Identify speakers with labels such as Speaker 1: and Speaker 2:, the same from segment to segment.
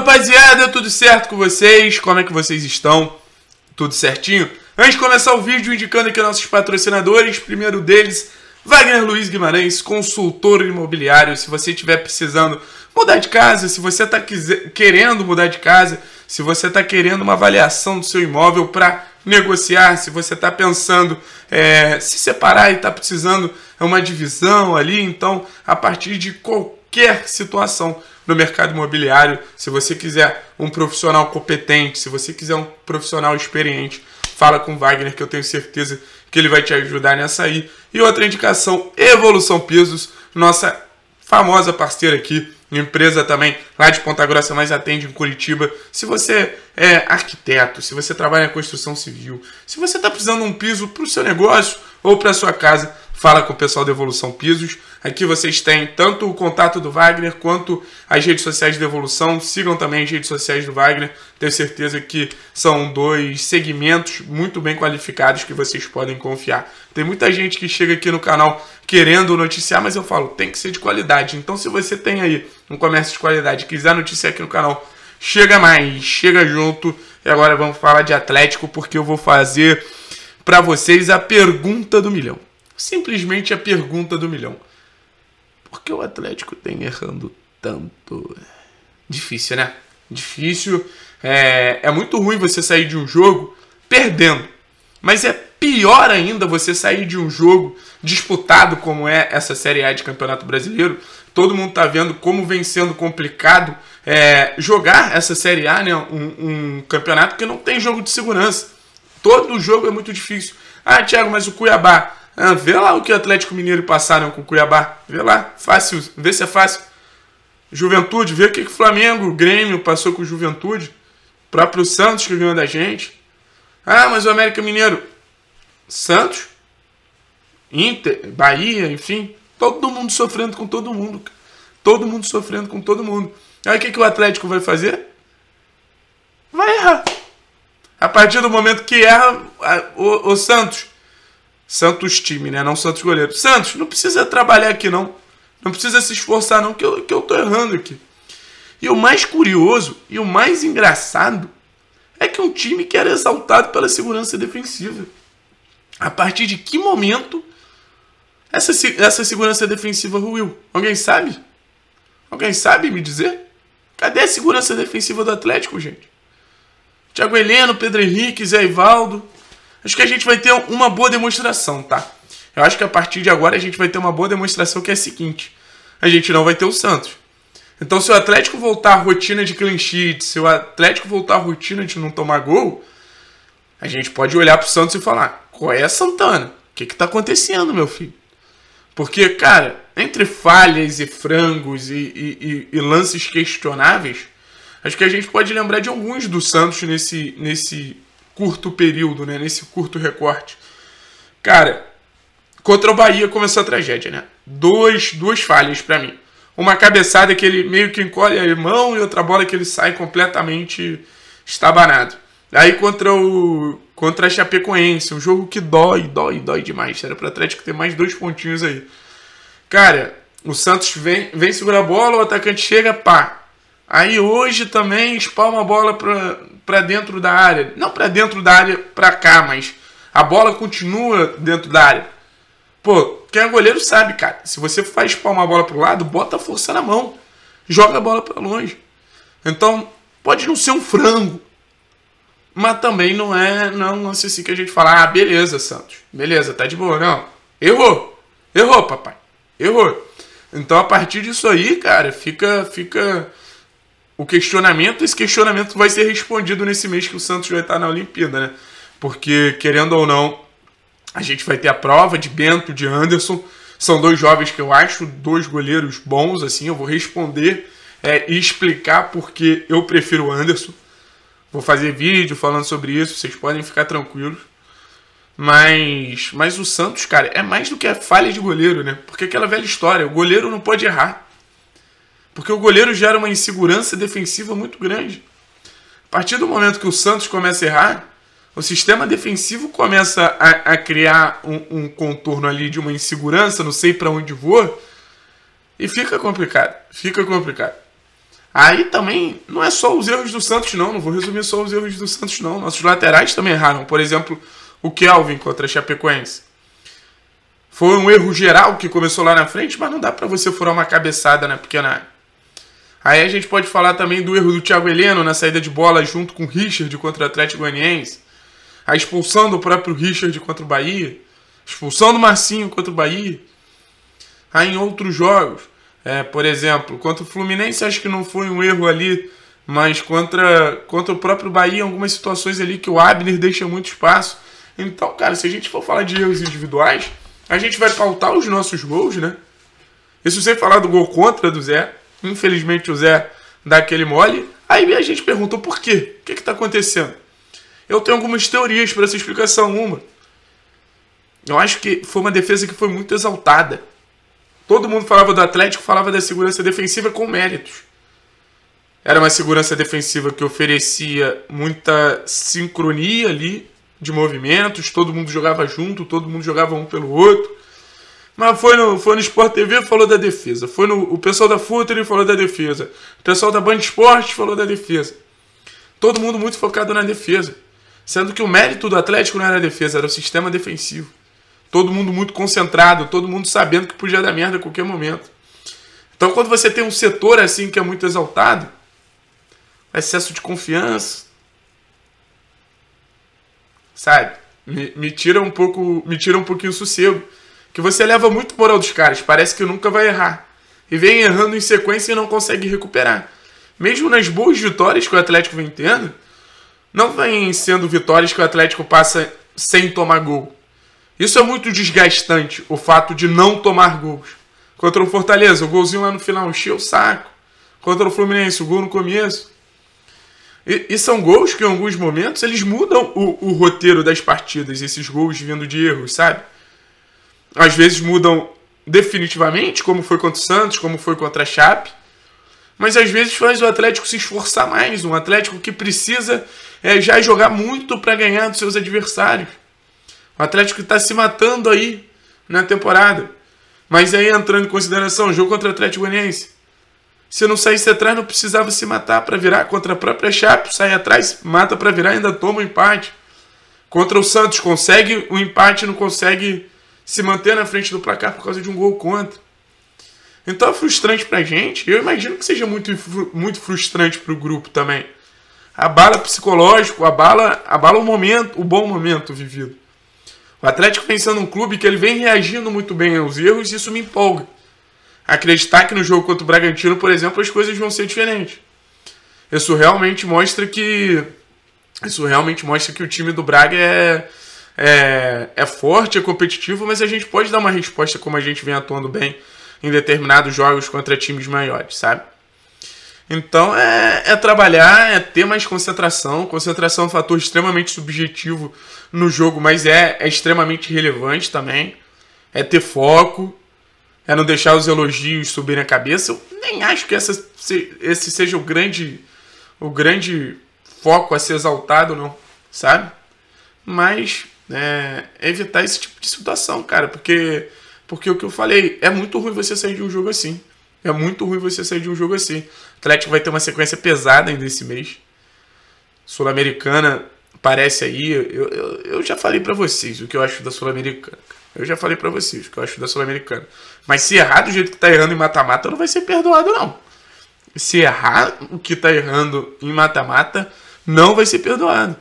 Speaker 1: rapaziada, tudo certo com vocês? Como é que vocês estão? Tudo certinho? Antes de começar o vídeo, indicando aqui nossos patrocinadores, primeiro deles, Wagner Luiz Guimarães, consultor imobiliário. Se você estiver precisando mudar de casa, se você está querendo mudar de casa, se você está querendo uma avaliação do seu imóvel para negociar, se você está pensando é, se separar e está precisando é uma divisão ali, então a partir de qualquer qualquer situação no mercado imobiliário. Se você quiser um profissional competente, se você quiser um profissional experiente, fala com o Wagner que eu tenho certeza que ele vai te ajudar nessa aí. E outra indicação, Evolução Pisos, nossa famosa parceira aqui, empresa também lá de Ponta Grossa, mas atende em Curitiba. Se você é arquiteto, se você trabalha em construção civil, se você está precisando de um piso para o seu negócio ou para sua casa, fala com o pessoal da Evolução Pisos. Aqui vocês têm tanto o contato do Wagner quanto as redes sociais da Evolução. Sigam também as redes sociais do Wagner. Tenho certeza que são dois segmentos muito bem qualificados que vocês podem confiar. Tem muita gente que chega aqui no canal querendo noticiar, mas eu falo, tem que ser de qualidade. Então, se você tem aí um comércio de qualidade. Quiser notícia aqui no canal, chega mais, chega junto. E agora vamos falar de Atlético, porque eu vou fazer para vocês a pergunta do milhão. Simplesmente a pergunta do milhão. Por que o Atlético tem errando tanto? Difícil, né? Difícil. É, é muito ruim você sair de um jogo perdendo. Mas é pior ainda você sair de um jogo disputado como é essa Série A de Campeonato Brasileiro todo mundo está vendo como vem sendo complicado é, jogar essa Série A, né? Um, um, campeonato que não tem jogo de segurança. Todo jogo é muito difícil. Ah, Thiago, mas o Cuiabá. Ah, vê lá o que o Atlético Mineiro passaram com o Cuiabá. Vê lá, fácil, vê se é fácil. Juventude, vê o que, que o Flamengo, o Grêmio passou com o Juventude. O próprio Santos que ganhou da gente. Ah, mas o América Mineiro. Santos, Inter, Bahia, enfim. Todo mundo sofrendo com todo mundo. Todo mundo sofrendo com todo mundo. Aí o que, que o Atlético vai fazer? Vai errar. A partir do momento que erra o, o Santos. Santos time, né? Não Santos goleiro. Santos, não precisa trabalhar aqui, não. Não precisa se esforçar, não, que eu, que eu tô errando aqui. E o mais curioso e o mais engraçado é que um time que era exaltado pela segurança defensiva. A partir de que momento essa, essa segurança defensiva ruiu. Alguém sabe? Alguém sabe me dizer? Cadê a segurança defensiva do Atlético, gente? Thiago Heleno, Pedro Henrique, Zé Ivaldo. Acho que a gente vai ter uma boa demonstração, tá? Eu acho que a partir de agora a gente vai ter uma boa demonstração que é a seguinte: a gente não vai ter o Santos. Então, se o Atlético voltar à rotina de clean sheet, se o Atlético voltar à rotina de não tomar gol, a gente pode olhar pro Santos e falar: qual é a Santana? O que, que tá acontecendo, meu filho? Porque, cara, entre falhas e frangos e, e, e, e lances questionáveis, acho que a gente pode lembrar de alguns do Santos nesse, nesse curto período, né? Nesse curto recorte. Cara, contra o Bahia começou a tragédia, né? Dois, duas falhas para mim. Uma cabeçada que ele meio que encolhe a mão e outra bola que ele sai completamente estabanado. Aí contra o contra a Chapecoense, um jogo que dói, dói, dói demais. Era para Atlético ter mais dois pontinhos aí. Cara, o Santos vem, vem segurar a bola, o atacante chega, pá. Aí hoje também espalma a bola pra, pra dentro da área. Não pra dentro da área, pra cá, mas a bola continua dentro da área. Pô, quem é goleiro sabe, cara. Se você faz espalmar a bola pro lado, bota a força na mão. Joga a bola para longe. Então, pode não ser um frango, mas também não é não é lance assim que a gente fala, ah, beleza, Santos, beleza, tá de boa, não. Errou, errou, papai, errou. Então a partir disso aí, cara, fica, fica o questionamento. Esse questionamento vai ser respondido nesse mês que o Santos vai estar na Olimpíada, né? Porque, querendo ou não, a gente vai ter a prova de Bento, de Anderson. São dois jovens que eu acho, dois goleiros bons, assim. Eu vou responder é, e explicar porque eu prefiro o Anderson. Vou fazer vídeo falando sobre isso, vocês podem ficar tranquilos. Mas, mas o Santos, cara, é mais do que a falha de goleiro, né? Porque aquela velha história, o goleiro não pode errar. Porque o goleiro gera uma insegurança defensiva muito grande. A partir do momento que o Santos começa a errar, o sistema defensivo começa a, a criar um, um, contorno ali de uma insegurança, não sei para onde vou, e fica complicado. Fica complicado. Aí também não é só os erros do Santos, não. Não vou resumir só os erros do Santos, não. Nossos laterais também erraram. Por exemplo, o Kelvin contra a Chapecoense. Foi um erro geral que começou lá na frente, mas não dá para você furar uma cabeçada na né, pequena área. Aí a gente pode falar também do erro do Thiago Heleno na saída de bola junto com o Richard contra o Atlético Goianiense. A expulsão do próprio Richard contra o Bahia. A expulsão do Marcinho contra o Bahia. Aí em outros jogos. É, por exemplo, contra o Fluminense acho que não foi um erro ali, mas contra, contra o próprio Bahia, algumas situações ali que o Abner deixa muito espaço. Então, cara, se a gente for falar de erros individuais, a gente vai pautar os nossos gols, né? Isso sem falar do gol contra do Zé. Infelizmente o Zé dá aquele mole. Aí a gente perguntou por quê? O que está acontecendo? Eu tenho algumas teorias para essa explicação. Uma, eu acho que foi uma defesa que foi muito exaltada. Todo mundo falava do Atlético, falava da segurança defensiva com méritos. Era uma segurança defensiva que oferecia muita sincronia ali de movimentos, todo mundo jogava junto, todo mundo jogava um pelo outro. Mas foi no, foi no Sport TV falou da defesa. Foi no o pessoal da Futre falou da defesa. O pessoal da Band Esporte falou da defesa. Todo mundo muito focado na defesa. Sendo que o mérito do Atlético não era a defesa, era o sistema defensivo. Todo mundo muito concentrado, todo mundo sabendo que podia dar merda a qualquer momento. Então, quando você tem um setor assim que é muito exaltado, excesso de confiança, sabe? Me, me tira um pouco, me tira um pouquinho o sossego, que você leva muito moral dos caras, parece que nunca vai errar. E vem errando em sequência e não consegue recuperar. Mesmo nas boas vitórias que o Atlético vem tendo, não vem sendo vitórias que o Atlético passa sem tomar gol. Isso é muito desgastante, o fato de não tomar gols. Contra o Fortaleza, o golzinho lá no final encheu o saco. Contra o Fluminense, o gol no começo. E, e são gols que em alguns momentos eles mudam o, o roteiro das partidas, esses gols vindo de erros, sabe? Às vezes mudam definitivamente, como foi contra o Santos, como foi contra a Chape. Mas às vezes faz o Atlético se esforçar mais, um Atlético que precisa é, já jogar muito para ganhar dos seus adversários. O Atlético está se matando aí na temporada. Mas aí entrando em consideração, jogo contra o Atlético Goianiense. Se não saísse atrás, não precisava se matar para virar contra a própria Chape. Sai atrás, mata para virar, ainda toma o um empate. Contra o Santos, consegue o um empate, não consegue se manter na frente do placar por causa de um gol contra. Então é frustrante para a gente. Eu imagino que seja muito, muito frustrante para o grupo também. Abala psicológico, abala, abala é o momento, o bom momento vivido. O Atlético vem sendo um clube que ele vem reagindo muito bem aos erros e isso me empolga. Acreditar que no jogo contra o Bragantino, por exemplo, as coisas vão ser diferentes. Isso realmente mostra que isso realmente mostra que o time do Braga é, é, é forte, é competitivo, mas a gente pode dar uma resposta como a gente vem atuando bem em determinados jogos contra times maiores, sabe? Então é, é trabalhar, é ter mais concentração. Concentração é um fator extremamente subjetivo no jogo, mas é, é extremamente relevante também. É ter foco, é não deixar os elogios subirem a cabeça. Eu nem acho que essa, esse seja o grande, o grande foco a ser exaltado, não, sabe? Mas é, evitar esse tipo de situação, cara, porque, porque o que eu falei, é muito ruim você sair de um jogo assim. É muito ruim você sair de um jogo assim. O Atlético vai ter uma sequência pesada ainda esse mês. Sul-Americana parece aí. Eu, eu, eu já falei para vocês o que eu acho da Sul-Americana. Eu já falei para vocês o que eu acho da Sul-Americana. Mas se errar do jeito que tá errando em mata-mata, não vai ser perdoado, não. Se errar o que tá errando em mata-mata, não vai ser perdoado.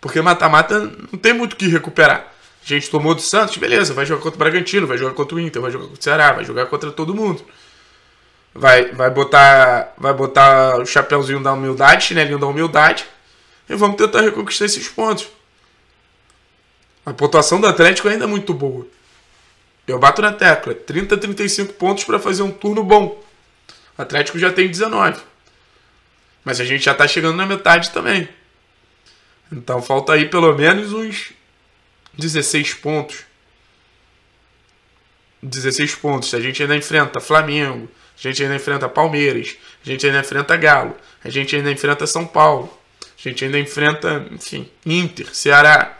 Speaker 1: Porque mata-mata não tem muito o que recuperar. A gente tomou do Santos, beleza, vai jogar contra o Bragantino, vai jogar contra o Inter, vai jogar contra o Ceará, vai jogar contra todo mundo vai, vai botar vai botar o chapéuzinho da humildade, chinelinho da humildade, e vamos tentar reconquistar esses pontos. A pontuação do Atlético ainda é muito boa. Eu bato na tecla, 30 35 pontos para fazer um turno bom. O Atlético já tem 19. Mas a gente já está chegando na metade também. Então falta aí pelo menos uns 16 pontos. 16 pontos. A gente ainda enfrenta Flamengo, a gente ainda enfrenta Palmeiras, a gente ainda enfrenta Galo, a gente ainda enfrenta São Paulo, a gente ainda enfrenta, enfim, Inter, Ceará.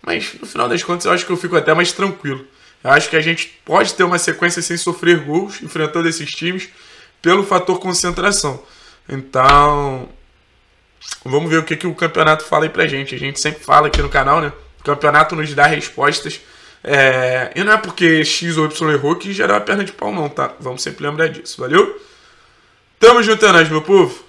Speaker 1: Mas no final das contas eu acho que eu fico até mais tranquilo. Eu acho que a gente pode ter uma sequência sem sofrer gols enfrentando esses times pelo fator concentração. Então, vamos ver o que, que o campeonato fala aí pra gente. A gente sempre fala aqui no canal, né? O campeonato nos dá respostas é, e não é porque X ou Y errou que gerar a perna de pau, não, tá? Vamos sempre lembrar disso, valeu? Tamo juntando, é meu povo!